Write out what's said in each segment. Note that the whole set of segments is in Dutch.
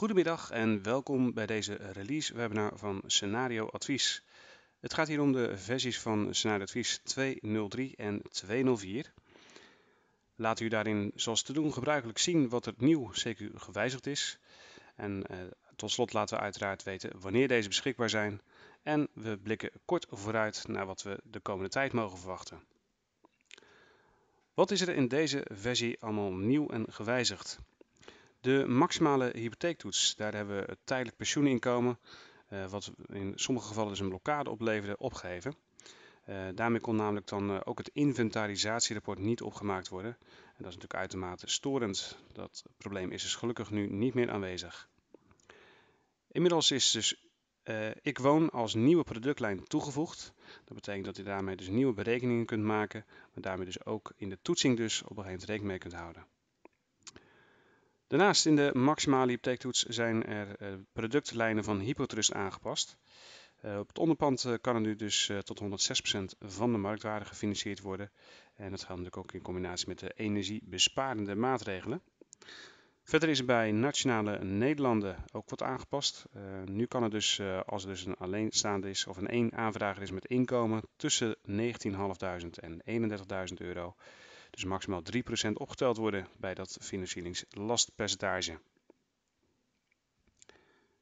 Goedemiddag en welkom bij deze release webinar van Scenario Advies. Het gaat hier om de versies van Scenario Advies 203 en 204. Laat u daarin zoals te doen gebruikelijk zien wat er nieuw CQ gewijzigd is. En eh, tot slot laten we uiteraard weten wanneer deze beschikbaar zijn. En we blikken kort vooruit naar wat we de komende tijd mogen verwachten. Wat is er in deze versie allemaal nieuw en gewijzigd? De maximale hypotheektoets, daar hebben we het tijdelijk pensioeninkomen, eh, wat in sommige gevallen dus een blokkade opleverde, opgegeven. Eh, daarmee kon namelijk dan eh, ook het inventarisatierapport niet opgemaakt worden. En dat is natuurlijk uitermate storend. Dat probleem is dus gelukkig nu niet meer aanwezig. Inmiddels is dus ik woon als nieuwe productlijn toegevoegd. Dat betekent dat u daarmee dus nieuwe berekeningen kunt maken, maar daarmee dus ook in de toetsing dus op een gegeven moment rekening mee kunt houden. Daarnaast in de maximale hypotheektoets zijn er eh, productlijnen van Hypotrust aangepast. Eh, op het onderpand eh, kan er nu dus tot 106% van de marktwaarde gefinancierd worden. En dat gaat natuurlijk ook in combinatie met de energiebesparende maatregelen. Verder is er bij Nationale Nederlanden ook wat aangepast. nu kan het dus, als er dus een alleenstaande is of een één aanvrager is met inkomen tussen 19.500 en 31.000 euro, dus maximaal 3% opgeteld worden bij dat financieringslastpercentage.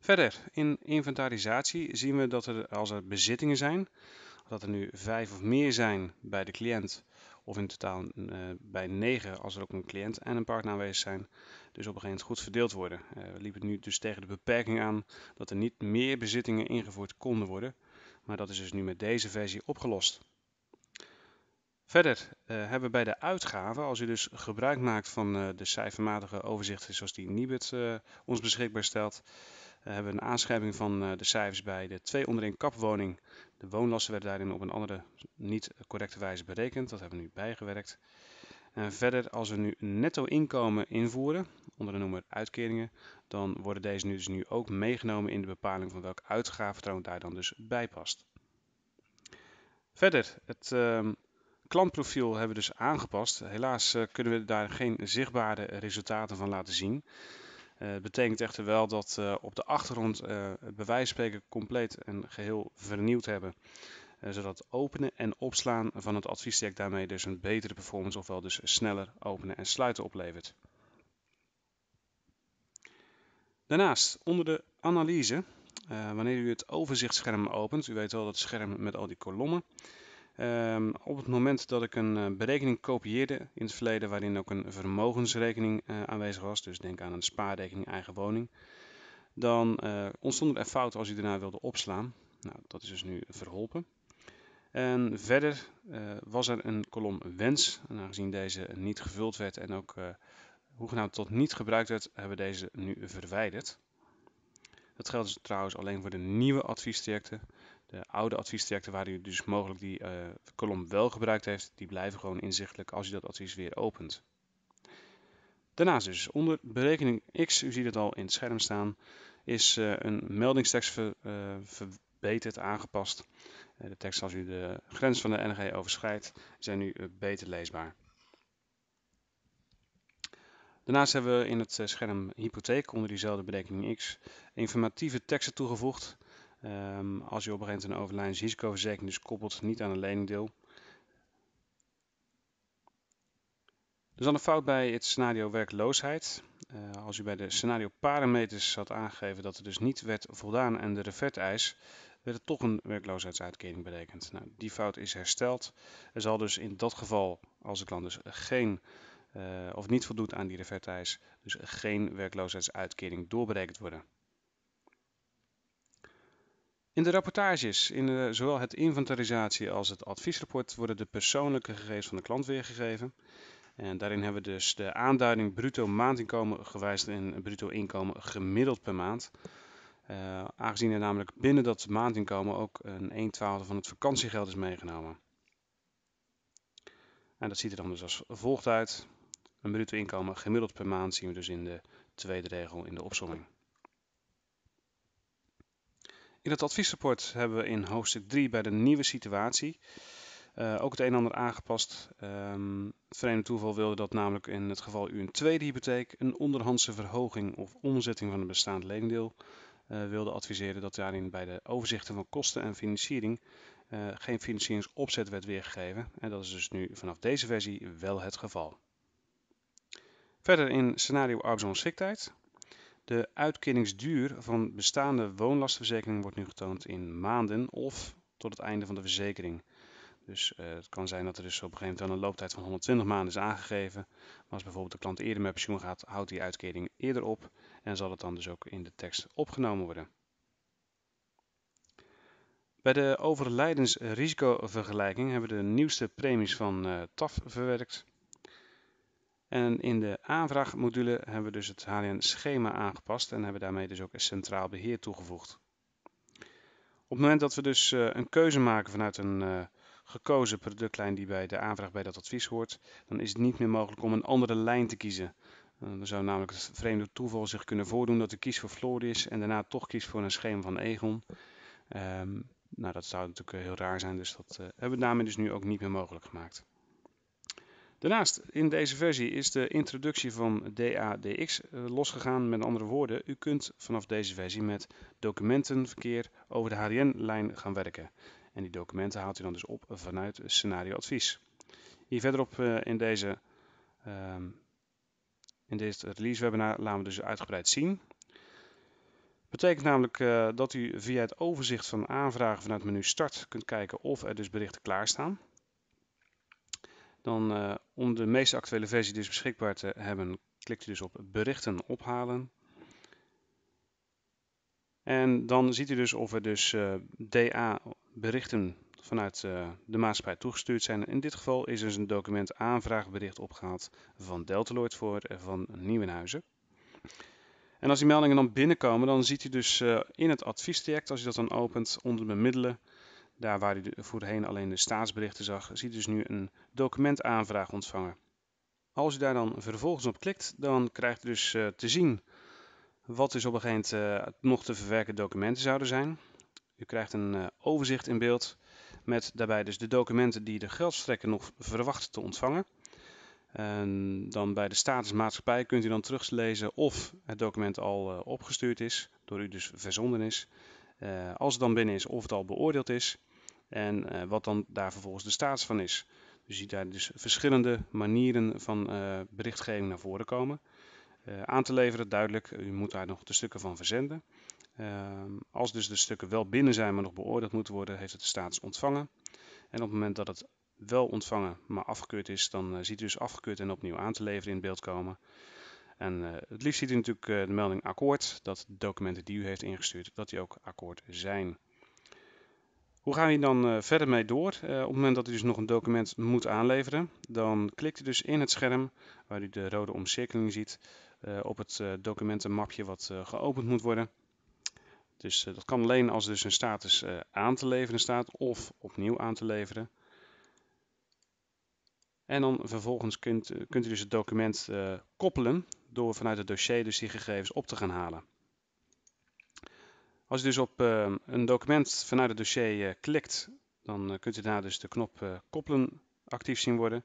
Verder, in inventarisatie zien we dat er als er bezittingen zijn, dat er nu 5 of meer zijn bij de cliënt, of in totaal eh, bij 9 als er ook een cliënt en een partner aanwezig zijn, dus op een gegeven moment goed verdeeld worden. Eh, we liepen nu dus tegen de beperking aan dat er niet meer bezittingen ingevoerd konden worden, maar dat is dus nu met deze versie opgelost. Verder eh, hebben we bij de uitgaven, als u dus gebruik maakt van eh, de cijfermatige overzichten zoals die Nibud eh, ons beschikbaar stelt, hebben we een aanschrijving van de cijfers bij de twee onderin kapwoning. De woonlasten werden daarin op een andere niet correcte wijze berekend, dat hebben we nu bijgewerkt. En verder, als we nu netto inkomen invoeren, onder de noemer uitkeringen, dan worden deze nu dus nu ook meegenomen in de bepaling van welk uitgavenpatroon daar dan dus bij past. Verder, het ehm, klantprofiel hebben we dus aangepast. Helaas eh, kunnen we daar geen zichtbare resultaten van laten zien. Eh, het betekent echter wel dat eh, op de achtergrond het spreken compleet en geheel vernieuwd hebben. zodat openen en opslaan van het adviestek daarmee dus een betere performance, ofwel dus sneller openen en sluiten oplevert. Daarnaast, onder de analyse, wanneer u het overzichtsscherm opent, u weet wel dat scherm met al die kolommen, Ehm, op het moment dat ik een eh, berekening kopieerde in het verleden waarin ook een vermogensrekening eh, aanwezig was, dus denk aan een spaarrekening eigen woning, dan eh, ontstonden er fouten als u daarna wilde opslaan. Nou, dat is dus nu verholpen. En verder was er een kolom wens. aangezien deze niet gevuld werd en ook hoegenaamd tot niet gebruikt werd, hebben we deze nu verwijderd. Dat geldt dus trouwens alleen voor de nieuwe adviestrajecten. De oude adviestrajecten waar u dus mogelijk die uh, kolom wel gebruikt heeft, die blijven gewoon inzichtelijk als u dat advies weer opent. Daarnaast dus, onder berekening X, u ziet het al in het scherm staan, is eh, een meldingstekst eh, verbeterd, aangepast. de tekst als u de grens van de NG overschrijdt, zijn nu beter leesbaar. Daarnaast hebben we in het scherm hypotheek onder diezelfde berekening X informatieve teksten toegevoegd. Ehm, als je op een gegeven moment een overlijdensrisicoverzekering dus koppelt niet aan een leningdeel. Dus dan een fout bij het scenario werkloosheid. Eh, als u bij de scenario parameters had aangegeven dat er dus niet werd voldaan aan de referteis, werd er toch een werkloosheidsuitkering berekend. Nou, die fout is hersteld. Er zal dus in dat geval, als de klant dus geen eh, of niet voldoet aan die reverteis, dus geen werkloosheidsuitkering doorberekend worden. In de rapportages, in zowel het inventarisatie als het adviesrapport, worden de persoonlijke gegevens van de klant weergegeven. En daarin hebben we dus de aanduiding bruto maandinkomen gewijzigd in bruto inkomen gemiddeld per maand. Eh, aangezien er namelijk binnen dat maandinkomen ook een 1 12 van het vakantiegeld is meegenomen. En dat ziet er dan dus als volgt uit. Een bruto inkomen gemiddeld per maand zien we dus in de tweede regel in de opzomming. In het adviesrapport hebben we in hoofdstuk 3 bij de nieuwe situatie eh, ook het een en ander aangepast. Ehm, het vreemde toeval wilde dat namelijk in het geval u een tweede hypotheek, een onderhandse verhoging of omzetting van een bestaand leendeel uh, wilde adviseren, dat daarin bij de overzichten van kosten en financiering eh, geen financieringsopzet werd weergegeven. En dat is dus nu vanaf deze versie wel het geval. Verder in scenario arbeidsongeschiktheid de uitkeringsduur van bestaande woonlastverzekering wordt nu getoond in maanden of tot het einde van de verzekering. Dus eh, het kan zijn dat er dus op een gegeven moment een looptijd van 120 maanden is aangegeven. Maar als bijvoorbeeld de klant eerder met pensioen gaat, houdt die uitkering eerder op en zal het dan dus ook in de tekst opgenomen worden. Bij de overlijdensrisicovergelijking hebben we de nieuwste premies van eh, TAF verwerkt. En in de aanvraagmodule hebben we dus het hln schema aangepast en hebben daarmee dus ook een centraal beheer toegevoegd. Op het moment dat we dus eh, een keuze maken vanuit een eh, gekozen productlijn die bij de aanvraag bij dat advies hoort, dan is het niet meer mogelijk om een andere lijn te kiezen. Eh, dan zou namelijk het vreemde toeval zich kunnen voordoen dat u kiest voor Floris en daarna toch kiest voor een schema van Egon. Ehm, nou, dat zou natuurlijk heel raar zijn, dus dat hebben we daarmee dus nu ook niet meer mogelijk gemaakt. Daarnaast in deze versie is de introductie van DADX eh, losgegaan. Met andere woorden, u kunt vanaf deze versie met documentenverkeer over de HDN-lijn gaan werken. En die documenten haalt u dan dus op vanuit scenario advies. Hier verderop eh, in deze ehm, in dit release webinar laten we dus uitgebreid zien. Betekent namelijk eh, dat u via het overzicht van aanvragen vanuit het menu start kunt kijken of er dus berichten klaarstaan. Dan eh, om de meest actuele versie dus beschikbaar te hebben, klikt u dus op berichten ophalen. En dan ziet u dus of er dus eh, DA berichten vanuit eh, de maatschappij toegestuurd zijn. In dit geval is dus een document aanvraagbericht opgehaald van Deltaloid voor van Nieuwenhuizen. En als die meldingen dan binnenkomen, dan ziet u dus in het adviestraject, als u dat dan opent, onder bemiddelen, daar waar u voorheen alleen de staatsberichten zag, ziet u dus nu een documentaanvraag ontvangen. Als u daar dan vervolgens op klikt, dan krijgt u dus eh, te zien wat dus op een gegeven moment eh, nog te verwerken documenten zouden zijn. U krijgt een eh, overzicht in beeld met daarbij dus de documenten die de geldstrekker nog verwacht te ontvangen. En dan bij de statusmaatschappij kunt u dan teruglezen of het document al opgestuurd is, door u dus verzonden is. als het dan binnen is of het al beoordeeld is en eh, wat dan daar vervolgens de status van is. Dus je ziet daar dus verschillende manieren van eh, berichtgeving naar voren komen. Eh, aan te leveren, duidelijk, u moet daar nog de stukken van verzenden. Ehm, als dus de stukken wel binnen zijn, maar nog beoordeeld moeten worden, heeft het de status ontvangen. En op het moment dat het wel ontvangen, maar afgekeurd is, dan ziet u dus afgekeurd en opnieuw aan te leveren in beeld komen. En het liefst ziet u natuurlijk de melding akkoord, dat de documenten die u heeft ingestuurd, dat die ook akkoord zijn. Hoe gaan je dan eh, verder mee door? Eh, op het moment dat u dus nog een document moet aanleveren, dan klikt u dus in het scherm waar u de rode omcirkeling ziet eh, op het documentenmapje wat geopend moet worden. Dus dat kan alleen als er dus een status aan te leveren staat of opnieuw aan te leveren. En dan vervolgens kunt, kunt u dus het document koppelen door vanuit het dossier dus die gegevens op te gaan halen. Als u dus op ehm, een document vanuit het dossier eh, klikt, dan eh, kunt u daar dus de knop eh, koppelen actief zien worden.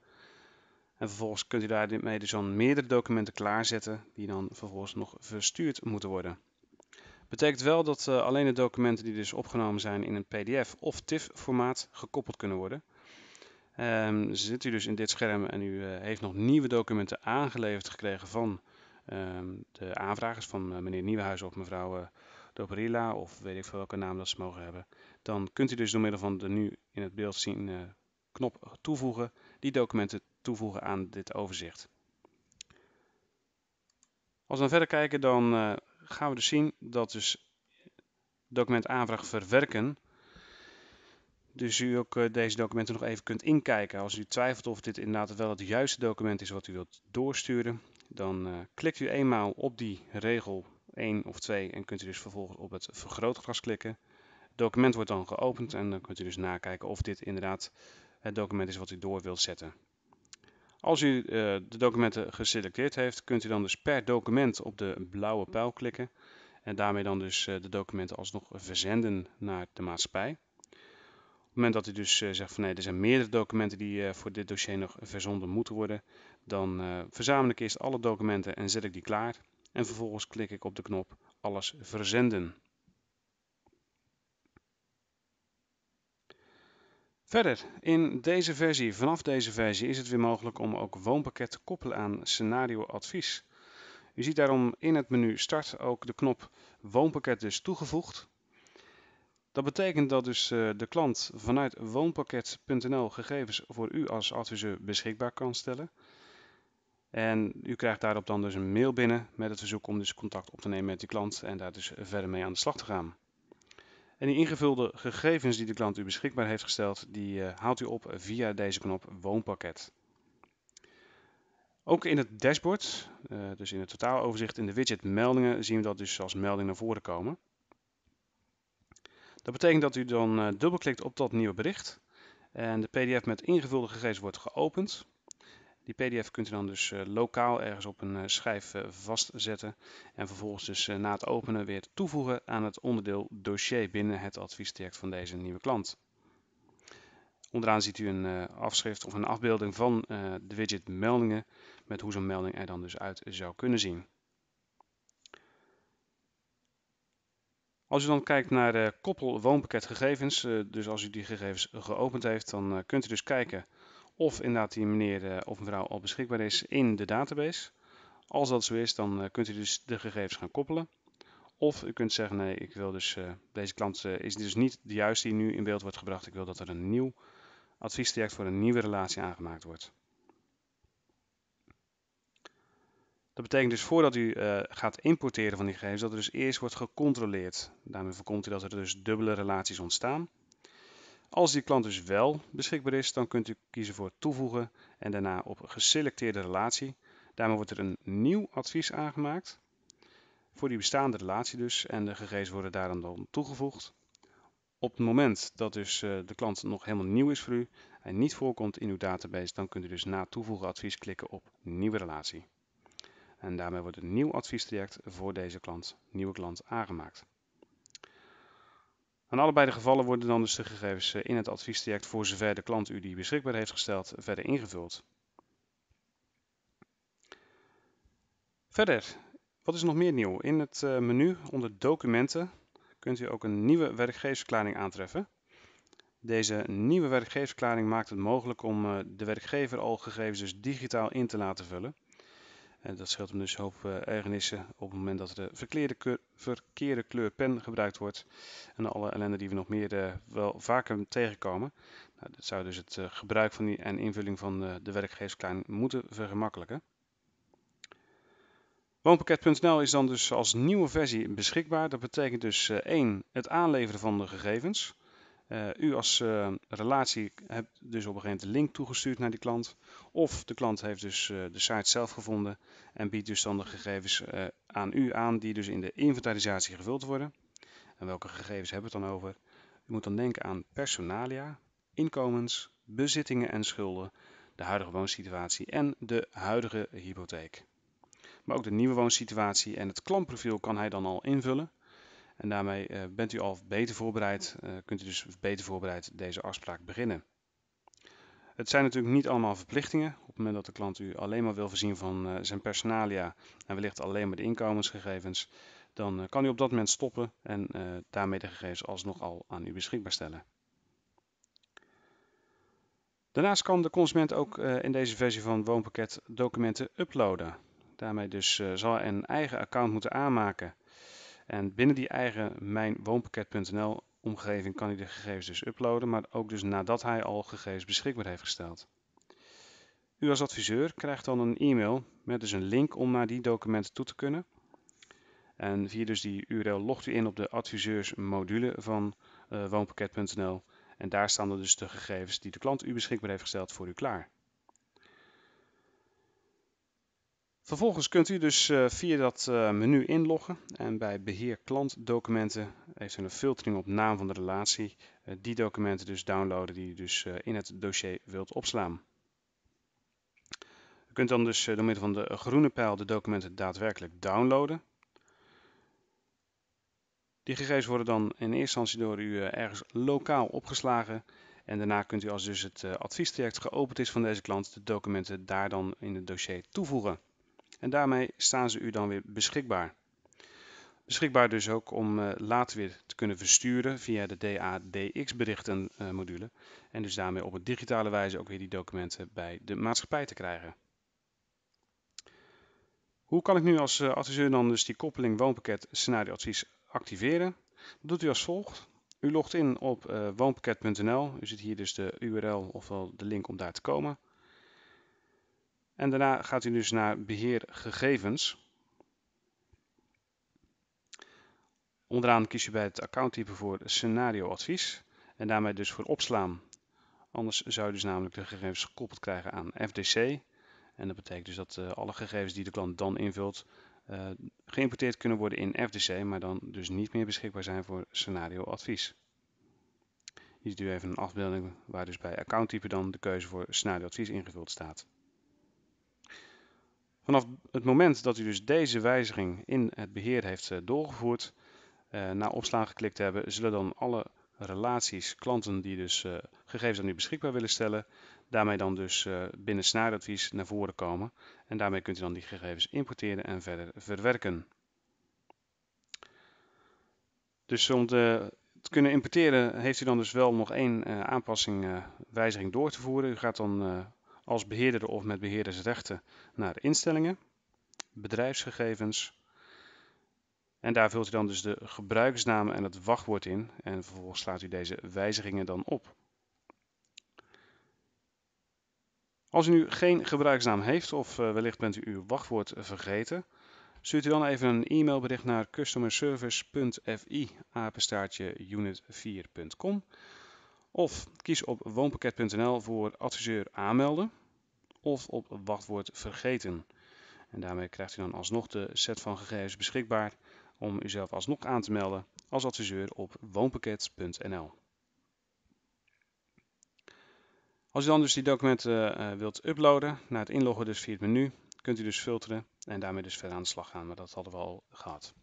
En vervolgens kunt u daarmee dus dan meerdere documenten klaarzetten die dan vervolgens nog verstuurd moeten worden. Betekent wel dat alleen de documenten die dus opgenomen zijn in een PDF of TIFF formaat gekoppeld kunnen worden. Um, zit u dus in dit scherm en u heeft nog nieuwe documenten aangeleverd gekregen van ehm, de aanvragers, van meneer Nieuwenhuizen of mevrouw Brilla of weet ik veel welke naam dat ze mogen hebben. Dan kunt u dus door middel van de nu in het beeld zien eh, knop toevoegen, die documenten toevoegen aan dit overzicht. Als we dan verder kijken, dan eh, gaan we dus zien dat dus document aanvraag verwerken. Dus u ook eh, deze documenten nog even kunt inkijken. Als u twijfelt of dit inderdaad wel het juiste document is wat u wilt doorsturen, dan klikt u eenmaal op die regel 1 of 2, en kunt u dus vervolgens op het vergrootglas klikken. Het document wordt dan geopend en dan kunt u dus nakijken of dit inderdaad het document is wat u door wilt zetten. Als u eh, de documenten geselecteerd heeft, kunt u dan dus per document op de blauwe pijl klikken en daarmee dan dus eh, de documenten alsnog verzenden naar de maatschappij. Op het moment dat u dus eh, zegt van nee, er zijn meerdere documenten die voor dit dossier nog verzonden moeten worden, dan verzamel ik eerst alle documenten en zet ik die klaar en vervolgens klik ik op de knop alles verzenden. Verder, in deze versie, vanaf deze versie, is het weer mogelijk om ook woonpakket te koppelen aan scenario advies. U ziet daarom in het menu start ook de knop woonpakket dus toegevoegd. Dat betekent dat dus eh, de klant vanuit woonpakket.nl gegevens voor u als adviseur beschikbaar kan stellen. En u krijgt daarop dan dus een mail binnen met het verzoek om dus contact op te nemen met die klant en daar dus verder mee aan de slag te gaan. En die ingevulde gegevens die de klant u beschikbaar heeft gesteld, die eh, haalt u op via deze knop Woonpakket. Ook in het dashboard, eh, dus in het totaaloverzicht in de widget Meldingen, zien we dat dus als melding naar voren komen. Dat betekent dat u dan eh, dubbelklikt op dat nieuwe bericht en de PDF met ingevulde gegevens wordt geopend. Die pdf kunt u dan dus eh, lokaal ergens op een eh, schijf eh, vastzetten en vervolgens dus na het openen weer toevoegen aan het onderdeel dossier binnen het adviesdirect van deze nieuwe klant. Onderaan ziet u een afschrift of een afbeelding van de widget meldingen met hoe zo'n melding er dan dus uit zou kunnen zien. Als u dan kijkt naar de koppel woonpakketgegevens, dus als u die gegevens geopend heeft, dan kunt u dus kijken of inderdaad die meneer eh, of mevrouw al beschikbaar is in de database. Als dat zo is, dan eh, kunt u dus de gegevens gaan koppelen. Of u kunt zeggen, nee, ik wil dus, eh, deze klant is dus niet de juiste die nu in beeld wordt gebracht. Ik wil dat er een nieuw adviestraject voor een nieuwe relatie aangemaakt wordt. Dat betekent dus voordat u gaat importeren van die gegevens, dat er dus eerst wordt gecontroleerd. Daarmee voorkomt u dat er dus dubbele relaties ontstaan. Als die klant dus wel beschikbaar is, dan kunt u kiezen voor toevoegen en daarna op geselecteerde relatie. Daarmee wordt er een nieuw advies aangemaakt voor die bestaande relatie dus en de gegevens worden daar dan toegevoegd. Op het moment dat dus eh, de klant nog helemaal nieuw is voor u en niet voorkomt in uw database, dan kunt u dus na toevoegen advies klikken op nieuwe relatie. En daarmee wordt een nieuw adviestraject voor deze klant, nieuwe klant aangemaakt in allebei de gevallen worden dan dus de gegevens eh, in het adviestraject voor zover de klant u die beschikbaar heeft gesteld verder ingevuld. Verder, wat is nog meer nieuw? In het eh, menu onder documenten kunt u ook een nieuwe werkgeversverklaring aantreffen. Deze nieuwe werkgeversverklaring maakt het mogelijk om eh, de werkgever al gegevens dus digitaal in te laten vullen. En dat scheelt hem dus een hoop eh, ergernissen op het moment dat de verkeerde kleur, verkeerde kleur pen gebruikt wordt. En alle ellende die we nog meer eh, wel vaker tegenkomen. Nou, dat zou dus het eh, gebruik van die en invulling van de werkgeversklein moeten vergemakkelijken. Woonpakket.nl is dan dus als nieuwe versie beschikbaar. Dat betekent dus 1. het aanleveren van de gegevens. Eh, u als eh, relatie hebt dus op een gegeven moment de link toegestuurd naar die klant. Of de klant heeft dus eh, de site zelf gevonden en biedt dus dan de gegevens aan u aan die dus in de inventarisatie gevuld worden. En welke gegevens hebben we het dan over? U moet dan denken aan personalia, inkomens, bezittingen en schulden, de huidige woonsituatie en de huidige hypotheek. Maar ook de nieuwe woonsituatie en het klantprofiel kan hij dan al invullen. En daarmee eh, bent u al beter voorbereid, eh, kunt u dus beter voorbereid deze afspraak beginnen. Het zijn natuurlijk niet allemaal verplichtingen. Op het moment dat de klant u alleen maar wil voorzien van eh, zijn personalia en wellicht alleen maar de inkomensgegevens, dan kan u op dat moment stoppen en daarmee de gegevens alsnog al aan u beschikbaar stellen. Daarnaast kan de consument ook in deze versie van woonpakket documenten uploaden. Daarmee dus zal hij een eigen account moeten aanmaken en binnen die eigen mijnwoonpakket.nl omgeving kan hij de gegevens dus uploaden, maar ook dus nadat hij al gegevens beschikbaar heeft gesteld. U als adviseur krijgt dan een e-mail met dus een link om naar die documenten toe te kunnen. En via dus die URL logt u in op de adviseursmodule van eh, woonpakket.nl en daar staan dus de gegevens die de klant u beschikbaar heeft gesteld voor u klaar. Vervolgens kunt u dus eh, via dat eh, menu inloggen en bij beheer klantdocumenten heeft u een filtering op naam van de relatie. Eh, die documenten dus downloaden die u dus in het dossier wilt opslaan. U kunt dan dus door middel van de groene pijl de documenten daadwerkelijk downloaden. Die gegevens worden dan in eerste instantie door u ergens lokaal opgeslagen en daarna kunt u als dus het adviestraject geopend is van deze klant de documenten daar dan in het dossier toevoegen. En daarmee staan ze u dan weer beschikbaar. Beschikbaar dus ook om eh, later weer te kunnen versturen via de DADX-berichten eh, module. En dus daarmee op een digitale wijze ook weer die documenten bij de maatschappij te krijgen. Hoe kan ik nu als eh, adviseur dan dus die koppeling woonpakket scenarioadvies activeren? Dat doet u als volgt. U logt in op woonpakket.nl. U ziet hier dus de URL ofwel de link om daar te komen. En daarna gaat u dus naar beheer gegevens. Onderaan kies je bij het accounttype voor scenario advies en daarmee dus voor opslaan. Anders zou je dus namelijk de gegevens gekoppeld krijgen aan FDC. En dat betekent dus dat eh, alle gegevens die de klant dan invult eh, geïmporteerd kunnen worden in FDC, maar dan dus niet meer beschikbaar zijn voor scenario advies. Hier ziet u even een afbeelding waar dus bij accounttype dan de keuze voor scenario advies ingevuld staat. Vanaf het moment dat u dus deze wijziging in het beheer heeft eh, doorgevoerd, eh, na opslaan geklikt hebben, zullen dan alle relaties, klanten die dus eh, gegevens aan u beschikbaar willen stellen, daarmee dan dus binnen scenarioadvies naar voren komen. En daarmee kunt u dan die gegevens importeren en verder verwerken. Dus om de, te kunnen importeren heeft u dan dus wel nog één aanpassing, wijziging door te voeren. U gaat dan als beheerder of met beheerdersrechten naar instellingen, bedrijfsgegevens. En daar vult u dan dus de gebruiksnaam en het wachtwoord in en vervolgens slaat u deze wijzigingen dan op. Als u nu geen gebruiksnaam heeft of eh, wellicht bent u uw wachtwoord vergeten, stuurt u dan even een e-mailbericht naar customerservice.fi 4com of kies op woonpakket.nl voor adviseur aanmelden of op wachtwoord vergeten. En daarmee krijgt u dan alsnog de set van gegevens beschikbaar om uzelf alsnog aan te melden als adviseur op woonpakket.nl. Als u dan dus die documenten eh, eh, wilt uploaden, na het inloggen dus via het menu, kunt u dus filteren en daarmee dus verder aan de slag gaan, maar dat hadden we al gehad.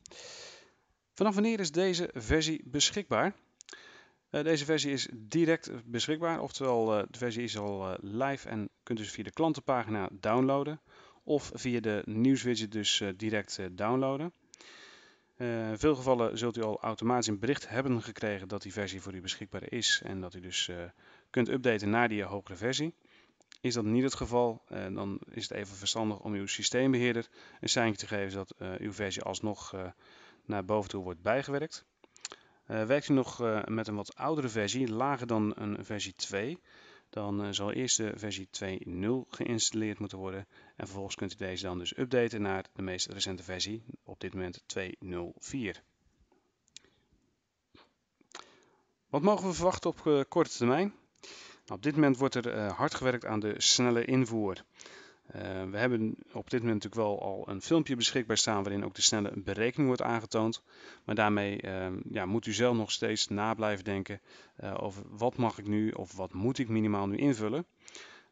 Vanaf wanneer is deze versie beschikbaar? Eh, deze versie is direct beschikbaar, oftewel eh, de versie is al eh, live en kunt u dus via de klantenpagina downloaden of via de nieuwswidget dus direct downloaden. In veel gevallen zult u al automatisch een bericht hebben gekregen dat die versie voor u beschikbaar is en dat u dus kunt updaten naar die hogere versie. Is dat niet het geval, dan is het even verstandig om uw systeembeheerder een seintje te geven zodat uw versie alsnog naar boven toe wordt bijgewerkt. Eh, werkt u nog eh, met een wat oudere versie, lager dan een versie 2, dan eh, zal eerst de versie 2.0 geïnstalleerd moeten worden. En vervolgens kunt u deze dan dus updaten naar de meest recente versie, op dit moment 2.04. Wat mogen we verwachten op korte termijn? Nou, op dit moment wordt er hard gewerkt aan de snelle invoer. Eh, we hebben op dit moment natuurlijk wel al een filmpje beschikbaar staan waarin ook de snelle berekening wordt aangetoond. Maar daarmee ehm, ja, moet u zelf nog steeds na blijven denken eh, over wat mag ik nu of wat moet ik minimaal nu invullen.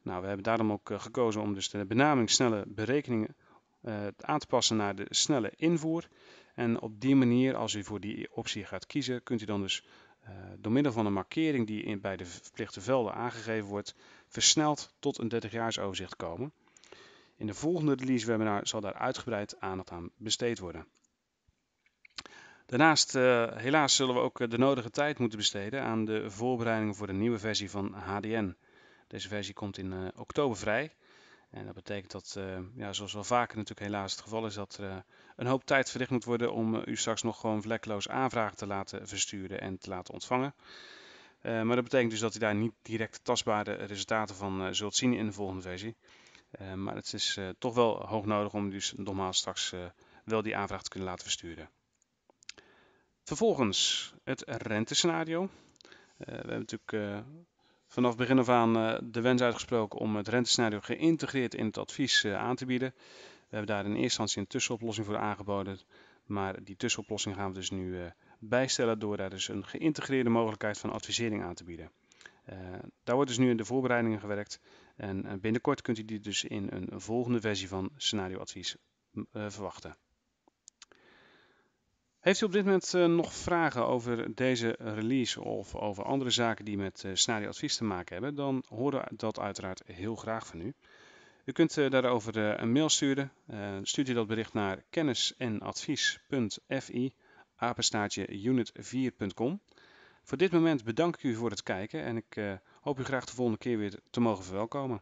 Nou, we hebben daarom ook eh, gekozen om dus de benaming snelle berekeningen aan te passen naar de snelle invoer. En op die manier, als u voor die optie gaat kiezen, kunt u dan dus door middel van een markering die bij de verplichte velden aangegeven wordt, versneld tot een 30 overzicht komen. In de volgende release webinar zal daar uitgebreid aandacht aan besteed worden. Daarnaast, eh, helaas, zullen we ook eh, de nodige tijd moeten besteden aan de voorbereidingen voor de nieuwe versie van HDN. Deze versie komt in eh, oktober vrij. En dat betekent dat, ja, zoals wel vaker natuurlijk helaas het geval is, dat er een hoop tijd verricht moet worden om u straks nog gewoon vlekloos aanvragen te laten versturen en te laten ontvangen. maar dat betekent dus dat u daar niet direct tastbare resultaten van zult zien in de volgende versie. Eh, maar het is eh, toch wel hoog nodig om dus nogmaals straks eh, wel die aanvraag te kunnen laten versturen. Vervolgens het rentescenario. we hebben natuurlijk vanaf begin af aan de wens uitgesproken om het rentescenario geïntegreerd in het advies aan te bieden. We hebben daar in eerste instantie een tussenoplossing voor aangeboden. Maar die tussenoplossing gaan we dus nu bijstellen door daar dus een geïntegreerde mogelijkheid van advisering aan te bieden. Eh, daar wordt dus nu in de voorbereidingen gewerkt. En eh, binnenkort kunt u die dus in een volgende versie van scenarioadvies eh, verwachten. Heeft u op dit moment nog vragen over deze release of over andere zaken die met scenarioadvies te maken hebben, dan horen we dat uiteraard heel graag van u. U kunt daarover een mail sturen. Stuurt u dat bericht naar kennisenadvies.fi apenstaartje unit4.com. Voor dit moment bedank ik u voor het kijken en ik eh, hoop u graag de volgende keer weer te mogen verwelkomen.